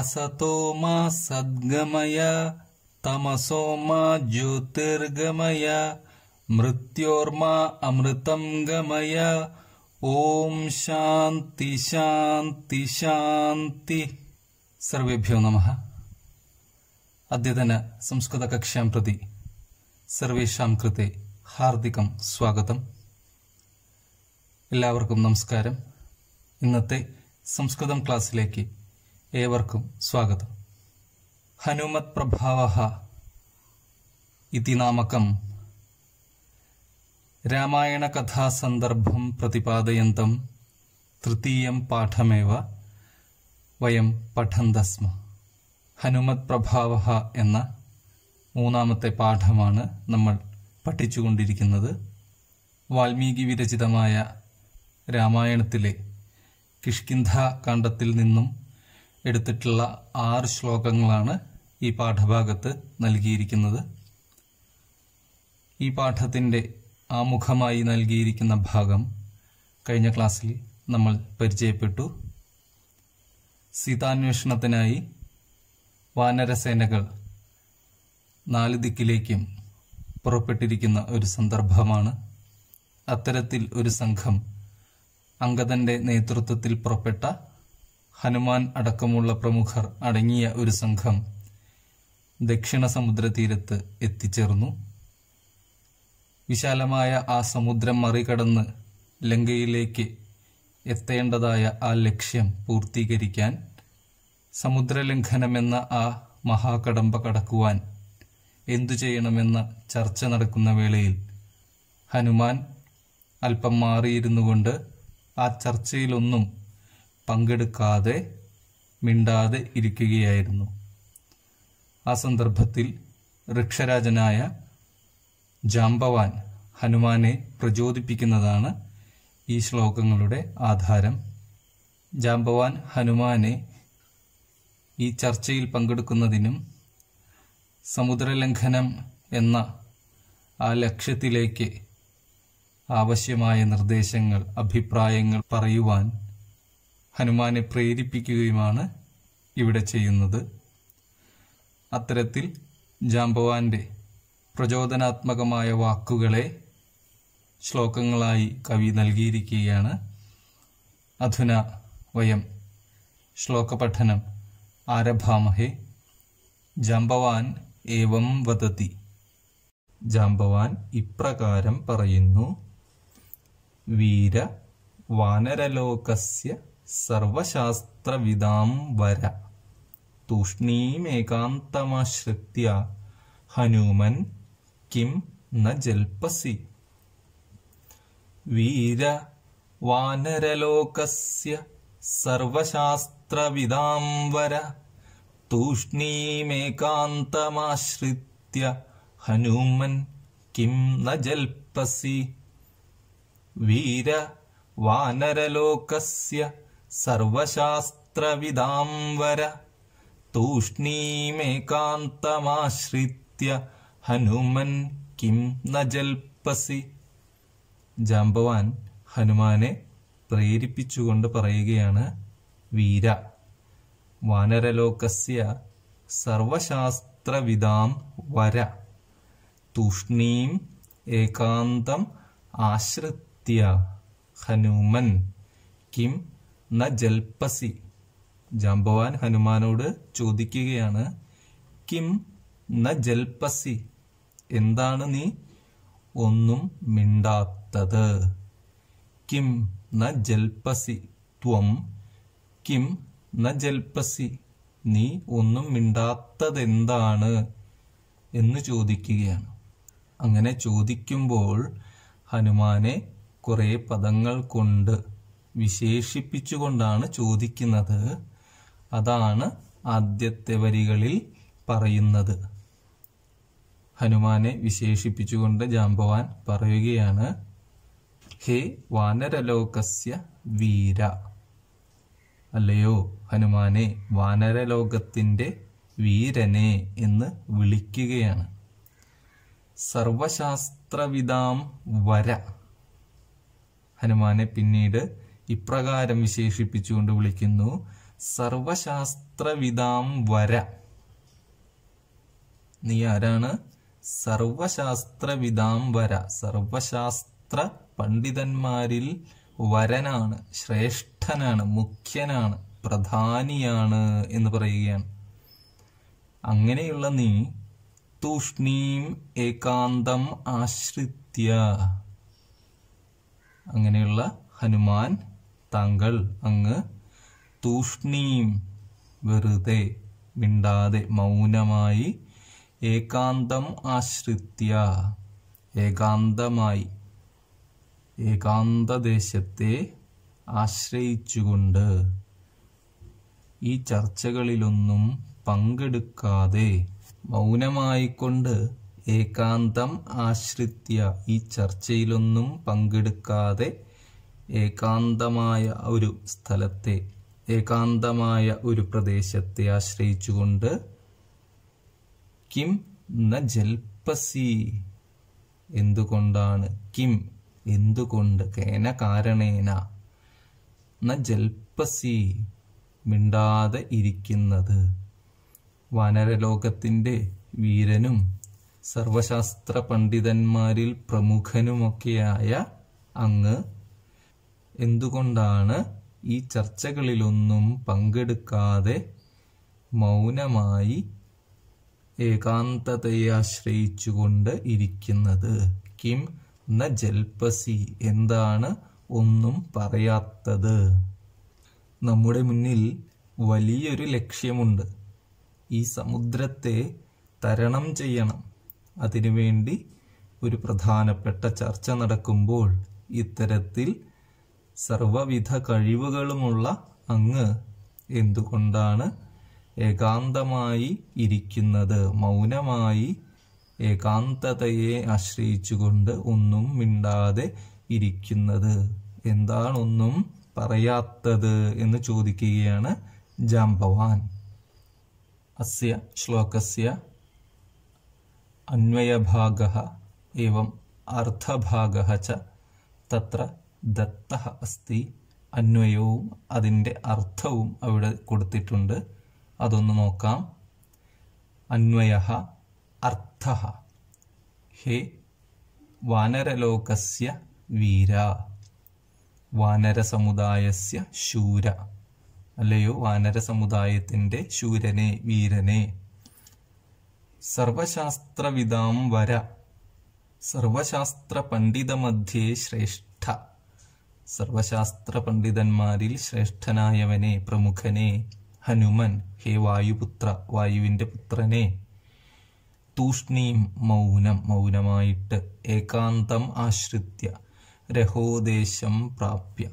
അസതോ മാ സദ്ഗമയ തമസോ മാ ജ്യോതിർഗമയ മൃത്യോർമാ അമൃതം ഗമയ ഓം ശാന്തി ശാന്തി ശാന്തി സർവേഭ്യോ നമ അദ്യതന സംസ്കൃത സംസ്കൃതകക്ഷ്യാം പ്രതി സർവേഷാം കൃത്തെ ഹാർദികം സ്വാഗതം എല്ലാവർക്കും നമസ്കാരം ഇന്നത്തെ സംസ്കൃതം ക്ലാസ്സിലേക്ക് ഏവർക്കും സ്വാഗതം ഹനുമത് പ്രഭാവ ഇതി നാമകം രാമായണ കഥാസന്ദർഭം പ്രതിപാദയന്തം തൃതീയം പാഠമേവ വയം പഠന്തസ്മ ഹനുമത് പ്രഭാവ എന്ന മൂന്നാമത്തെ പാഠമാണ് നമ്മൾ പഠിച്ചുകൊണ്ടിരിക്കുന്നത് വാൽമീകി വിരചിതമായ രാമായണത്തിലെ കിഷ്കിന്ധ കാണ്ഡത്തിൽ നിന്നും എടുത്തിട്ടുള്ള ആറ് ശ്ലോകങ്ങളാണ് ഈ പാഠഭാഗത്ത് നൽകിയിരിക്കുന്നത് ഈ പാഠത്തിൻ്റെ ആമുഖമായി നൽകിയിരിക്കുന്ന ഭാഗം കഴിഞ്ഞ ക്ലാസ്സിൽ നമ്മൾ പരിചയപ്പെട്ടു സീതാന്വേഷണത്തിനായി വാനരസേനകൾ നാല് ദിക്കിലേക്കും പുറപ്പെട്ടിരിക്കുന്ന ഒരു സന്ദർഭമാണ് അത്തരത്തിൽ ഒരു സംഘം അംഗതന്റെ നേതൃത്വത്തിൽ പുറപ്പെട്ട ഹനുമാൻ അടക്കമുള്ള പ്രമുഖർ അടങ്ങിയ ഒരു സംഘം ദക്ഷിണ സമുദ്രതീരത്ത് എത്തിച്ചേർന്നു വിശാലമായ ആ സമുദ്രം മറികടന്ന് ലങ്കയിലേക്ക് എത്തേണ്ടതായ ആ ലക്ഷ്യം പൂർത്തീകരിക്കാൻ സമുദ്രലംഘനമെന്ന ആ മഹാകടമ്പ കടക്കുവാൻ എന്തു ചെയ്യണമെന്ന ചർച്ച നടക്കുന്ന വേളയിൽ ഹനുമാൻ അല്പം മാറിയിരുന്നു കൊണ്ട് ആ ചർച്ചയിലൊന്നും പങ്കെടുക്കാതെ മിണ്ടാതെ ഇരിക്കുകയായിരുന്നു ആ സന്ദർഭത്തിൽ വൃക്ഷരാജനായ ജാംബവാൻ ഹനുമാനെ പ്രചോദിപ്പിക്കുന്നതാണ് ഈ ശ്ലോകങ്ങളുടെ ആധാരം ജാംബവാൻ ഹനുമാനെ ഈ ചർച്ചയിൽ പങ്കെടുക്കുന്നതിനും സമുദ്രലംഘനം എന്ന ആ ലക്ഷ്യത്തിലേക്ക് ആവശ്യമായ നിർദ്ദേശങ്ങൾ അഭിപ്രായങ്ങൾ പറയുവാൻ ഹനുമാനെ പ്രേരിപ്പിക്കുകയുമാണ് ഇവിടെ ചെയ്യുന്നത് അത്തരത്തിൽ ജാംബവാന്റെ പ്രചോദനാത്മകമായ വാക്കുകളെ ശ്ലോകങ്ങളായി കവി നൽകിയിരിക്കുകയാണ് അധുന വയം ശ്ലോകപഠനം ആരഭാമഹേ ജാംബവാൻ ഏവം വദതി ജാംബവാൻ ഇപ്രകാരം പറയുന്നു വീര വാനരലോകസ്യ सर्वशास्त्रविदां वर तूष्णीमेकान्तमाश्रित्य हनुमन् किं न जल्पसि वीर वानरलोकस्य सर्वशास्त्रविदां वर तूष्णीमेकान्तमाश्रित्य हनुमन् किं न जल्पसि वीर वानरलोकस्य സർവശാസ്ത്രവിദാം വര തൂഷ്ണീമേകാന്തമാശ്രിത്യ ഹനുമൻ കിം ന ജൽപ്പസി ജാംബവാൻ ഹനുമാനെ പ്രേരിപ്പിച്ചുകൊണ്ട് പറയുകയാണ് വീര വാനരലോകസ്യ സർവശാസ്ത്രവിദാം വര തൂഷ്ണീം ഏകാന്തം ആശ്രിത്യ ഹനുമൻ കിം ന ജൽപസി ജാംബവാൻ ഹനുമാനോട് ചോദിക്കുകയാണ് കിം ന ജൽപസി എന്താണ് നീ ഒന്നും മിണ്ടാത്തത് കിം ന ജൽപസി ത്വം കിം ന ജൽപസി നീ ഒന്നും മിണ്ടാത്തതെന്താണ് എന്ന് ചോദിക്കുകയാണ് അങ്ങനെ ചോദിക്കുമ്പോൾ ഹനുമാനെ കുറേ പദങ്ങൾ കൊണ്ട് വിശേഷിപ്പിച്ചുകൊണ്ടാണ് ചോദിക്കുന്നത് അതാണ് ആദ്യത്തെ വരികളിൽ പറയുന്നത് ഹനുമാനെ വിശേഷിപ്പിച്ചുകൊണ്ട് ജാംബവാൻ പറയുകയാണ് ഹേ വാനരലോകസ്യ വീര അല്ലയോ ഹനുമാനെ വാനരലോകത്തിൻ്റെ വീരനെ എന്ന് വിളിക്കുകയാണ് സർവശാസ്ത്രവിദാം വര ഹനുമാനെ പിന്നീട് ഇപ്രകാരം വിശേഷിപ്പിച്ചുകൊണ്ട് വിളിക്കുന്നു സർവശാസ്ത്രവിദാം വര നീ ആരാണ് സർവശാസ്ത്രവിദാം വര സർവശാസ്ത്ര പണ്ഡിതന്മാരിൽ വരനാണ് ശ്രേഷ്ഠനാണ് മുഖ്യനാണ് പ്രധാനിയാണ് എന്ന് പറയുകയാണ് അങ്ങനെയുള്ള നീ തൂഷ്ണീം ഏകാന്തം ആശ്രിത്യ അങ്ങനെയുള്ള ഹനുമാൻ താങ്കൾ അങ്ങ് തൂഷ്ണീം വെറുതെ മിണ്ടാതെ മൗനമായി ഏകാന്തം ആശ്രിത്യ ഏകാന്തമായി ഏകാന്തദേശത്തെ ആശ്രയിച്ചുകൊണ്ട് ഈ ചർച്ചകളിലൊന്നും പങ്കെടുക്കാതെ മൗനമായിക്കൊണ്ട് ഏകാന്തം ആശ്രിത്യ ഈ ചർച്ചയിലൊന്നും പങ്കെടുക്കാതെ ഏകാന്തമായ ഒരു സ്ഥലത്തെ ഏകാന്തമായ ഒരു പ്രദേശത്തെ ആശ്രയിച്ചുകൊണ്ട് കിം ന ജൽപ്പസി എന്തുകൊണ്ടാണ് കിം എന്തുകൊണ്ട് കേന കാരണേന ന ജൽപ്പസി മിണ്ടാതെ ഇരിക്കുന്നത് വാനരലോകത്തിൻ്റെ വീരനും സർവശാസ്ത്ര പണ്ഡിതന്മാരിൽ പ്രമുഖനുമൊക്കെയായ അങ്ങ് എന്തുകൊണ്ടാണ് ഈ ചർച്ചകളിലൊന്നും പങ്കെടുക്കാതെ മൗനമായി ഏകാന്തതയെ ആശ്രയിച്ചുകൊണ്ട് ഇരിക്കുന്നത് കിം ന ജൽപസി എന്താണ് ഒന്നും പറയാത്തത് നമ്മുടെ മുന്നിൽ വലിയൊരു ലക്ഷ്യമുണ്ട് ഈ സമുദ്രത്തെ തരണം ചെയ്യണം അതിനുവേണ്ടി ഒരു പ്രധാനപ്പെട്ട ചർച്ച നടക്കുമ്പോൾ ഇത്തരത്തിൽ സർവവിധ കഴിവുകളുമുള്ള അങ്ങ് എന്തുകൊണ്ടാണ് ഏകാന്തമായി ഇരിക്കുന്നത് മൗനമായി ഏകാന്തതയെ ആശ്രയിച്ചുകൊണ്ട് ഒന്നും മിണ്ടാതെ ഇരിക്കുന്നത് എന്താണൊന്നും പറയാത്തത് എന്ന് ചോദിക്കുകയാണ് ജാംബവാൻ അസ്യ ശ്ലോകസ്യ അന്വയഭാഗം അർത്ഥഭാഗ ച തത്ര ദത്ത അസ്ഥി അന്വയവും അതിൻ്റെ അർത്ഥവും അവിടെ കൊടുത്തിട്ടുണ്ട് അതൊന്ന് നോക്കാം അന്വയ അർത്ഥ ഹേ വാനരലോകസ്യ വീര വാനര സമുദായസ്യ ശൂര അല്ലയോ വാനര സമുദായത്തിൻ്റെ ശൂരനെ വീരനെ സർവശാസ്ത്രവിധാം വര സർവശാസ്ത്ര പണ്ഡിതമധ്യേ ശ്രേഷ്ഠ സർവശാസ്ത്ര പണ്ഡിതന്മാരിൽ ശ്രേഷ്ഠനായവനെ പ്രമുഖനെ ഹനുമൻ ഹേ വായുപുത്ര വായുവിന്റെ പുത്രനെ തൂഷ്ണീം മൗനം മൗനമായിട്ട് ഏകാന്തം ആശ്രിത്യ രഹോദേശം പ്രാപ്യ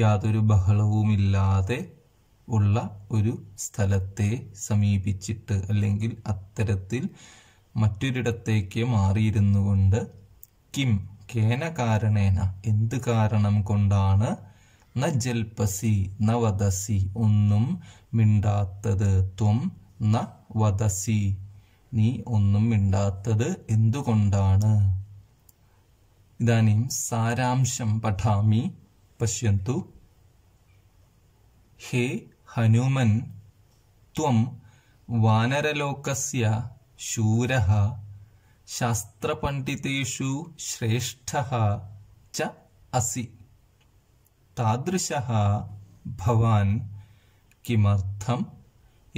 യാതൊരു ബഹളവുമില്ലാതെ ഉള്ള ഒരു സ്ഥലത്തെ സമീപിച്ചിട്ട് അല്ലെങ്കിൽ അത്തരത്തിൽ മറ്റൊരിടത്തേക്ക് മാറിയിരുന്നു കൊണ്ട് കിം കേന കാരണേന എന്ത് കാരണം കൊണ്ടാണ് ന ജൽപസി ന വദസി ഒന്നും മിണ്ടാത്തത് ത്വം ന വദസി നീ ഒന്നും മിണ്ടാത്തത് എന്തുകൊണ്ടാണ് ഇതാനും സാരാംശം പഠാമി പശ്യന്തു ഹേ ഹനുമൻ ത്വം വാനരലോകസ്യ ശൂരഹ शास्त्रपण्डितेषु श्रेष्ठः च असि तादृशः भवान् किमर्थम्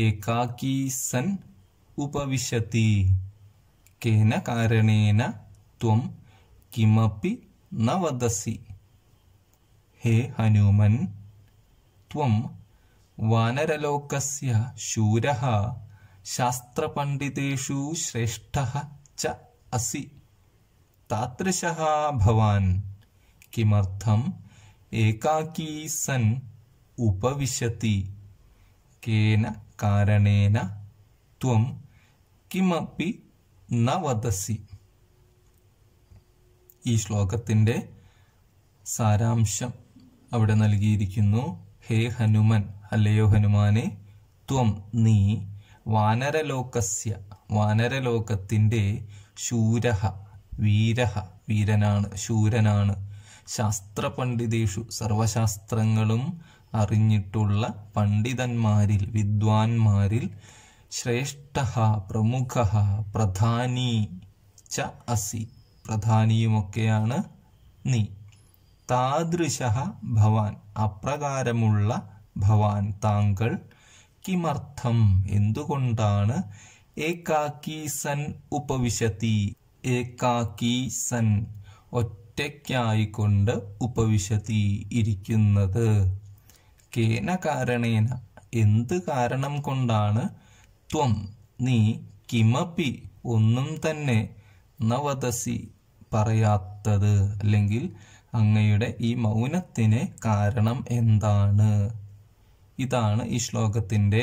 एकाकी सन् उपविशति केन कारणेन त्वं किमपि न वदसि हे हनुमन् त्वं वानरलोकस्य शूरः शास्त्रपण्डितेषु श्रेष्ठः च असि तादृशः भवान् किमर्थम् एकाकी सन् उपविशति केन कारणेन त्वं കിമപ്പി ന വദസി ഈ ശ്ലോകത്തിൻ്റെ സാരാംശം അവിടെ നൽകിയിരിക്കുന്നു ഹേ ഹനുമൻ അല്ലയോ ഹനുമാനെ ത്വം നീ വാനരലോകസ്യ വാനരലോകത്തിൻ്റെ ശൂരഹ വീരഹ വീരനാണ് ശൂരനാണ് ശാസ്ത്രപണ്ഡിതേഷു സർവശാസ്ത്രങ്ങളും അറിഞ്ഞിട്ടുള്ള പണ്ഡിതന്മാരിൽ വിദ്വാൻമാരിൽ ശ്രേഷ്ഠ പ്രമുഖ പ്രധാനി ച അസി പ്രധാനിയുമൊക്കെയാണ് നീ താദൃശ ഭവാൻ അപ്രകാരമുള്ള ഭവാൻ താങ്കൾ കിമർത്ഥം എന്തുകൊണ്ടാണ് ഏകാക്കി സൻ ഉപവിശതി ഏകാക്കി സൻ ഒറ്റയ്ക്കായിക്കൊണ്ട് ഉപവിശതി ഇരിക്കുന്നത് കേന കാരണേന എന്ത് കാരണം കൊണ്ടാണ് ത്വം നീ കിമപി ഒന്നും തന്നെ നവദസി പറയാത്തത് അല്ലെങ്കിൽ അങ്ങയുടെ ഈ മൗനത്തിന് കാരണം എന്താണ് ഇതാണ് ഈ ശ്ലോകത്തിൻ്റെ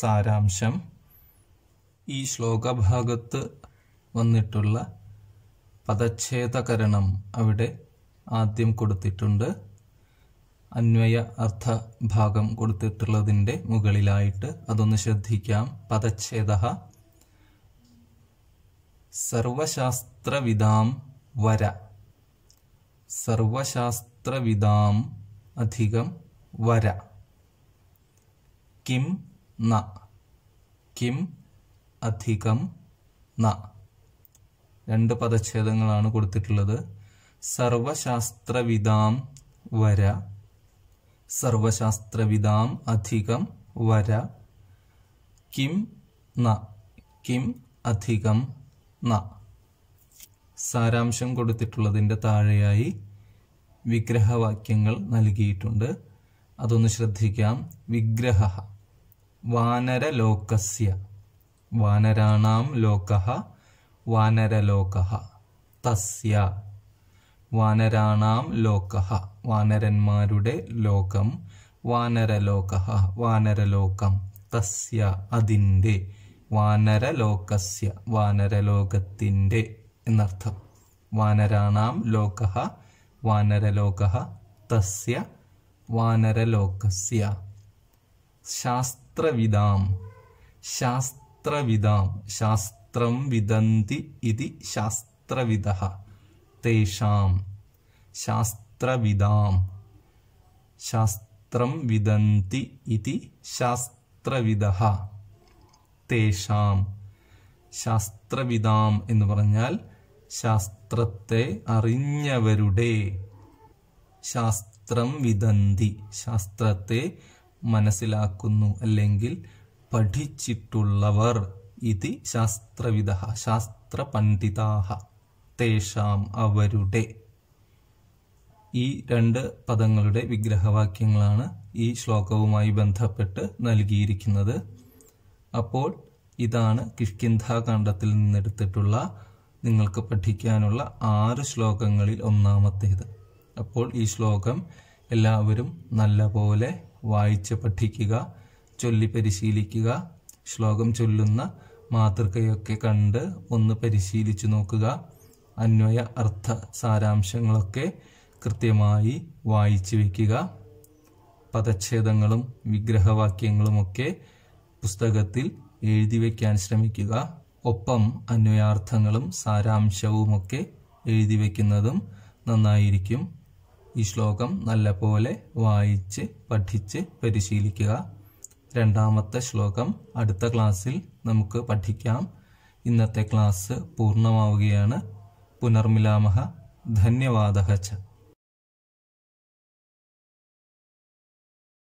സാരാംശം ഈ ശ്ലോകഭാഗത്ത് വന്നിട്ടുള്ള പദച്ഛേദകരണം അവിടെ ആദ്യം കൊടുത്തിട്ടുണ്ട് അന്വയ അർത്ഥ ഭാഗം കൊടുത്തിട്ടുള്ളതിൻ്റെ മുകളിലായിട്ട് അതൊന്ന് ശ്രദ്ധിക്കാം പദച്ഛേദ സർവശാസ്ത്രവിധാം വര സർവശാസ്ത്രവിധാം അധികം വര കിം ന കിം അധികം ന രണ്ട് പദച്ഛേദങ്ങളാണ് കൊടുത്തിട്ടുള്ളത് സർവശാസ്ത്രവിദാം വര സർവശാസ്ത്രവിദാം അധികം വര കിം ന കിം അധികം ന സാരാംശം കൊടുത്തിട്ടുള്ളതിൻ്റെ താഴെയായി വിഗ്രഹവാക്യങ്ങൾ നൽകിയിട്ടുണ്ട് അതൊന്ന് ശ്രദ്ധിക്കാം വിഗ്രഹ വാനരലോകസ്യ വാനരാണാം ലോക വാനരലോക തസ്യ വാനരാണാം ലോക വാനരന്മാരുടെ ലോകം വാനരലോക വാനരലോകം തസ്യ അതിൻ്റെ വാനരലോകസ്യ വാനരലോകത്തിൻ്റെ എന്നർത്ഥം വാനരാണാം ലോക വാനരലോക തസ്യ വാനരലോകസ്യ ശാസ്ത്രവിദാം ശാസ്ത്രവിദാം ശാസ്ത്രം വിദന്തി ഇതി ശാസ്ത്രവിദ തേഷാം ശാസ്ത്രവിദാം ശാസ്ത്രം വിദന്തി ഇതി ശാസ്ത്രവിദ തേഷാം ശാസ്ത്രവിദാം എന്ന് പറഞ്ഞാൽ ശാസ്ത്രത്തെ അറിഞ്ഞവരുടെ ശാസ്ത്രം വിദന്തി ശാസ്ത്രത്തെ മനസ്സിലാക്കുന്നു അല്ലെങ്കിൽ പഠിച്ചിട്ടുള്ളവർ ഇത് ശാസ്ത്രവിദ ശാസ്ത്ര പണ്ഡിതാഹ തേഷാം അവരുടെ ഈ രണ്ട് പദങ്ങളുടെ വിഗ്രഹവാക്യങ്ങളാണ് ഈ ശ്ലോകവുമായി ബന്ധപ്പെട്ട് നൽകിയിരിക്കുന്നത് അപ്പോൾ ഇതാണ് കിഷ്കിന്ധാകാന്ഡത്തിൽ നിന്നെടുത്തിട്ടുള്ള നിങ്ങൾക്ക് പഠിക്കാനുള്ള ആറ് ശ്ലോകങ്ങളിൽ ഒന്നാമത്തേത് അപ്പോൾ ഈ ശ്ലോകം എല്ലാവരും നല്ലപോലെ വായിച്ച് പഠിക്കുക ചൊല്ലി പരിശീലിക്കുക ശ്ലോകം ചൊല്ലുന്ന മാതൃകയൊക്കെ കണ്ട് ഒന്ന് പരിശീലിച്ചു നോക്കുക അന്വയ അർത്ഥ സാരാംശങ്ങളൊക്കെ കൃത്യമായി വായിച്ചു വയ്ക്കുക പദച്ഛേദങ്ങളും വിഗ്രഹവാക്യങ്ങളുമൊക്കെ പുസ്തകത്തിൽ എഴുതി വയ്ക്കാൻ ശ്രമിക്കുക ഒപ്പം അന്വയാർത്ഥങ്ങളും സാരാംശവുമൊക്കെ എഴുതി വയ്ക്കുന്നതും നന്നായിരിക്കും ഈ ശ്ലോകം നല്ലപോലെ വായിച്ച് പഠിച്ച് പരിശീലിക്കുക രണ്ടാമത്തെ ശ്ലോകം അടുത്ത ക്ലാസ്സിൽ നമുക്ക് പഠിക്കാം ഇന്നത്തെ ക്ലാസ് പൂർണ്ണമാവുകയാണ് പുനർമിലാമഹ ധന്യവാദ ച